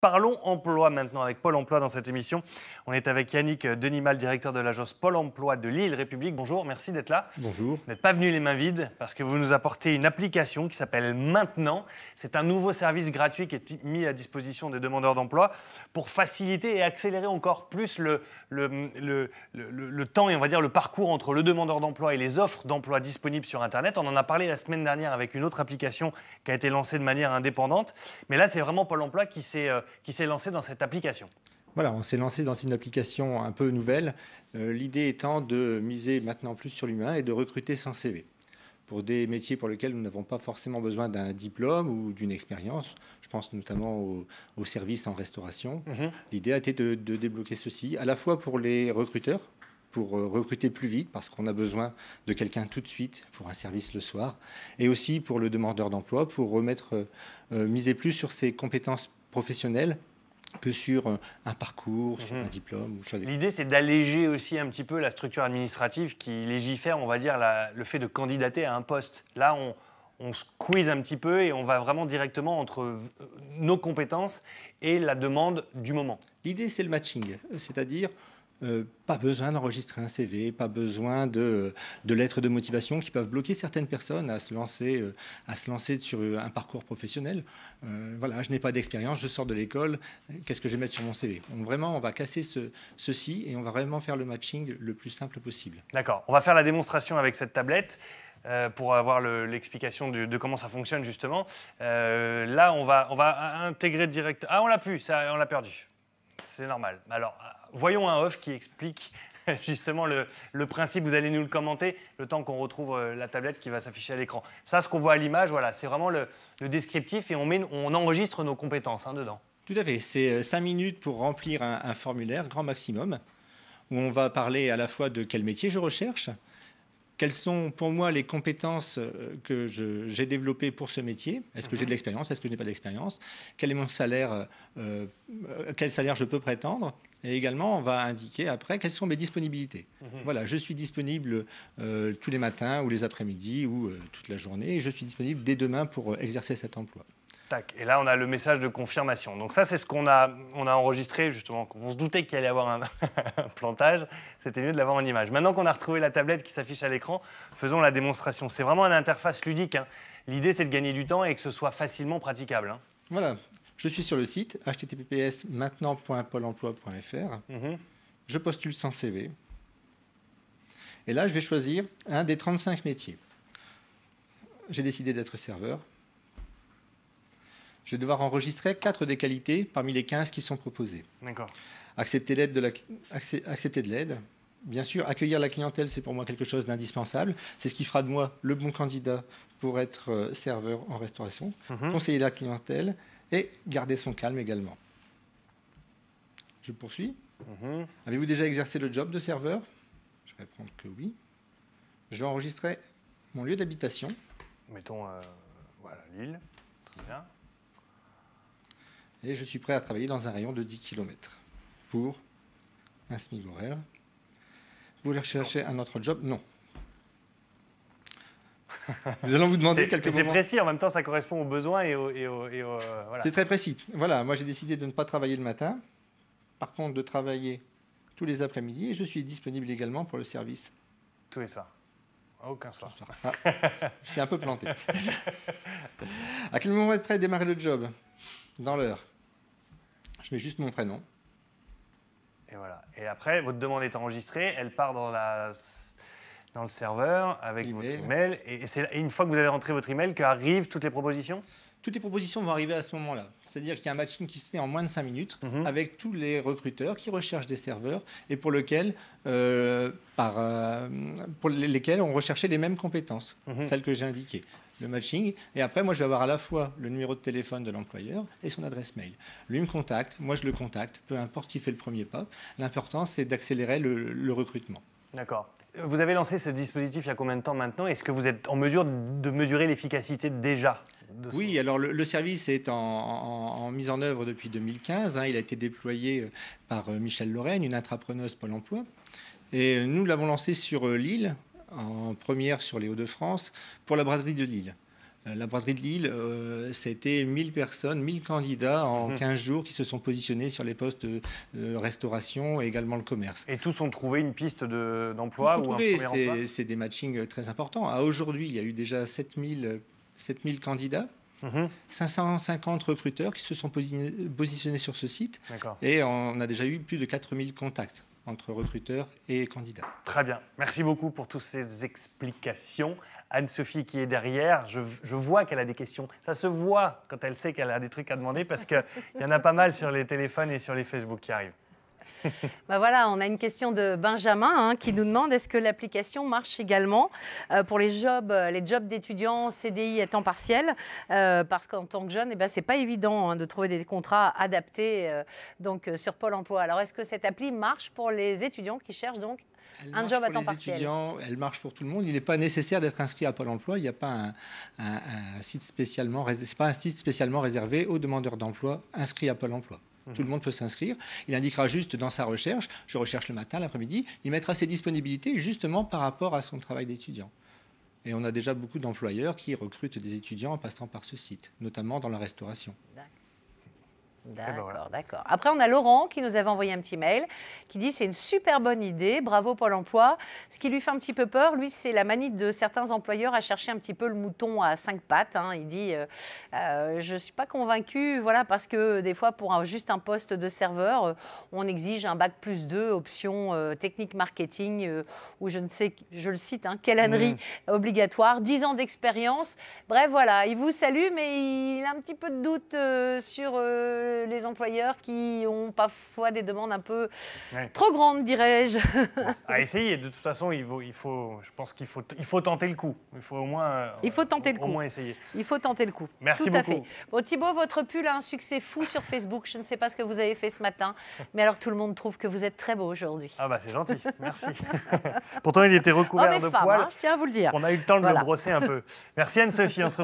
Parlons emploi maintenant avec Pôle emploi dans cette émission. On est avec Yannick Denimal, directeur de l'agence Pôle emploi de Lille République. Bonjour, merci d'être là. Bonjour. Vous n'êtes pas venu les mains vides parce que vous nous apportez une application qui s'appelle Maintenant. C'est un nouveau service gratuit qui est mis à disposition des demandeurs d'emploi pour faciliter et accélérer encore plus le, le, le, le, temps et on va dire le parcours entre le demandeur d'emploi et les offres d'emploi disponibles sur Internet. On en a parlé la semaine dernière avec une autre application qui a été lancée de manière indépendante. Mais là, c'est vraiment Pôle emploi qui s'est euh, qui s'est lancé dans cette application. Voilà, on s'est lancé dans une application un peu nouvelle, euh, l'idée étant de miser maintenant plus sur l'humain et de recruter sans CV. Pour des métiers pour lesquels nous n'avons pas forcément besoin d'un diplôme ou d'une expérience, je pense notamment aux services en restauration, mhm. l'idée a été de, débloquer ceci, à la fois pour les recruteurs, pour euh, recruter plus vite parce qu'on a besoin de quelqu'un tout de suite pour un service le soir et aussi pour le demandeur d'emploi pour remettre euh, miser plus sur ses compétences professionnelle que sur euh, un parcours, sur mhm. un diplôme. L'idée, c'est d'alléger aussi un petit peu la structure administrative qui légifère, on va dire, le fait de candidater à un poste. Là, on, on squeeze un petit peu et on va vraiment directement entre euh, nos compétences et la demande du moment. L'idée, c'est le matching, euh, c'est-à-dire euh, pas besoin d'enregistrer un CV, pas besoin de, lettres de motivation qui peuvent bloquer certaines personnes à se lancer, euh, à se lancer sur euh, un parcours professionnel. voilà, je n'ai pas d'expérience, je sors de l'école, qu'est-ce que je vais mettre sur mon CV on, Vraiment, on va casser ceci et on va vraiment faire le matching le plus simple possible. D'accord, on va faire la démonstration avec cette tablette. pour avoir l'explication de comment ça fonctionne justement. là, on va, on va intégrer direct. Ah, on l'a plus, ça, on l'a perdu. C'est normal. Alors, voyons un off qui explique justement le, principe, vous allez nous le commenter, le temps qu'on retrouve euh, la tablette qui va s'afficher à l'écran. Ça, ce qu'on voit à l'image, voilà, c'est vraiment le, descriptif et on, enregistre nos compétences hein, dedans. Tout à fait, c'est euh, cinq minutes pour remplir un, formulaire, grand maximum, où on va parler à la fois de quel métier je recherche, quelles sont pour moi les compétences euh, que j'ai développées pour ce métier Est-ce que j'ai de mhm. l'expérience Est-ce que je n'ai pas d'expérience Quel est mon salaire euh, euh, Quel salaire je peux prétendre et également, on va indiquer après quelles sont mes disponibilités. Mhm. Voilà, je suis disponible tous les matins ou les après-midi ou toute la journée. Et je suis disponible dès demain pour exercer cet emploi. Et là, on a le message de confirmation. Donc ça, c'est ce qu'on a, enregistré, justement, On se doutait qu'il allait y avoir un, plantage. C'était mieux de l'avoir en image. Maintenant qu'on a retrouvé la tablette qui s'affiche à l'écran, faisons la démonstration. C'est vraiment une interface ludique. Hein. L'idée, c'est de gagner du temps et que ce soit facilement praticable. Hein. Voilà. Je suis sur le site https maintenant.polemploi.fr. Mhm. Je postule sans CV. Et là, je vais choisir un des 35 métiers. J'ai décidé d'être serveur je vais devoir enregistrer 4 des qualités parmi les 15 qui sont proposées. D'accord. Accepter l'aide de l'aide. Bien sûr, accueillir la clientèle, c'est pour moi quelque chose d'indispensable. C'est ce qui fera de moi le bon candidat pour être euh, serveur en restauration. Mhm. Conseiller la clientèle et garder son calme également. Je poursuis. Mhm. Avez-vous déjà exercé le job de serveur Je vais répondre que oui. Je vais enregistrer mon lieu d'habitation. Mettons, euh, Lille. Très bien et je suis prêt à travailler dans un rayon de 10 km pour un SMIC horaire. Vous voulez rechercher un autre job Non. Nous allons vous demander quelques moments. C'est précis, en même temps, ça correspond aux besoins et aux. Euh, c'est très précis. Voilà, moi j'ai décidé de ne pas travailler le matin, par contre de travailler tous les après-midi, et je suis disponible également pour le service. Tous les soirs Aucun soir. Ah, je suis un peu planté. à quel moment être prêt à démarrer le job Dans l'heure. Je mets juste mon prénom. Et voilà. Et après, votre demande est enregistrée, elle part dans la dans le serveur avec votre email. Et, c'est une fois que vous avez rentré votre email qu'arrivent toutes les propositions Toutes les propositions vont arriver à ce moment-là. C'est-à-dire qu'il y a un matching qui se fait en moins de 5 minutes mhm. avec tous les recruteurs qui recherchent des serveurs et pour, euh, euh, lesquels on recherchait les mêmes compétences, mhm. celles que j'ai indiquées le matching. Et après, moi, je vais avoir à la fois le numéro de téléphone de l'employeur et son adresse mail. Lui me contacte, moi, je le contacte, peu importe qui fait le premier pas. L'important, c'est d'accélérer le, recrutement. D'accord. Vous avez lancé ce dispositif il y a combien de temps maintenant Est-ce que vous êtes en mesure de mesurer l'efficacité déjà Oui, alors le, service est en, mise en œuvre depuis 2015. Hein. il a été déployé euh, par euh, Michel Lorraine, une intrapreneuse Pôle emploi. Et euh, nous l'avons lancé sur Lille en première sur les Hauts-de-France pour la braderie de Lille. Euh, la braderie de Lille, euh, c'était 1000 personnes, 1000 candidats en 15 mhm. jours qui se sont positionnés sur les postes de, restauration et également le commerce. Et tous ont trouvé une piste d'emploi ou un C'est des matchings euh, très importants. À aujourd'hui, il y a eu déjà 7000, 7000 candidats. 550 mhm. recruteurs qui se sont positionnés sur ce site et on a déjà eu plus de 4000 contacts entre recruteurs et candidats. Très bien. Merci beaucoup pour toutes ces explications. Anne-Sophie qui est derrière, je, je vois qu'elle a des questions. Ça se voit quand elle sait qu'elle a des trucs à demander parce qu'il y en a pas mal sur les téléphones et sur les Facebook qui arrivent. Bah voilà, on a une question de Benjamin hein, qui nous demande est-ce que l'application marche également euh, pour les jobs, euh, les jobs d'étudiants CDI à temps partiel euh, Parce qu'en tant que jeune, ce eh ben, c'est pas évident hein, de trouver des contrats adaptés donc sur Pôle Emploi. Alors est-ce que cette appli marche pour les étudiants qui cherchent donc un job à temps partiel. elle marche pour tout le monde. Il n'est pas nécessaire d'être inscrit à Pôle Emploi. Il n'y a pas site spécialement, pas un site spécialement réservé aux demandeurs d'emploi inscrits à Pôle Emploi. Tout le monde peut s'inscrire. Il indiquera juste dans sa recherche, je recherche le matin, l'après-midi. Il mettra ses disponibilités justement par rapport à son travail d'étudiant. Et on a déjà beaucoup d'employeurs qui recrutent des étudiants en passant par ce site, notamment dans la restauration. Eh ben d'accord, d'accord. Après, on a Laurent qui nous avait envoyé un petit mail qui dit c'est une super bonne idée, bravo Pôle emploi. Ce qui lui fait un petit peu peur, lui, c'est la manie de certains employeurs à chercher un petit peu le mouton à cinq pattes. Hein. Il dit euh, euh, je ne suis pas convaincu, voilà, parce que des fois, pour juste un poste de serveur, euh, on exige un bac plus deux, option technique marketing, ou je ne sais, je le cite, hein, quelle mm. obligatoire, 10 ans d'expérience. Bref, voilà, il vous salue, mais il a un petit peu de doute sur euh, les employeurs qui ont parfois des demandes un peu trop grandes, dirais-je. à essayer. De toute façon, il faut, il faut je pense qu'il faut, il faut tenter le coup. Il faut au moins. Euh, il faut tenter le coup. Au moins essayer. Il faut tenter le coup. Merci beaucoup. à Bon, Thibaut, votre pull a un succès fou sur Facebook. Je ne sais pas ce que vous avez fait ce matin, mais alors tout le monde trouve que vous êtes très beau aujourd'hui. Ah bah c'est gentil. Merci. Pourtant, il était recouvert oh, de poils. Hein, je tiens à vous le dire. On a eu le temps de le brosser un peu. Merci Anne-Sophie. se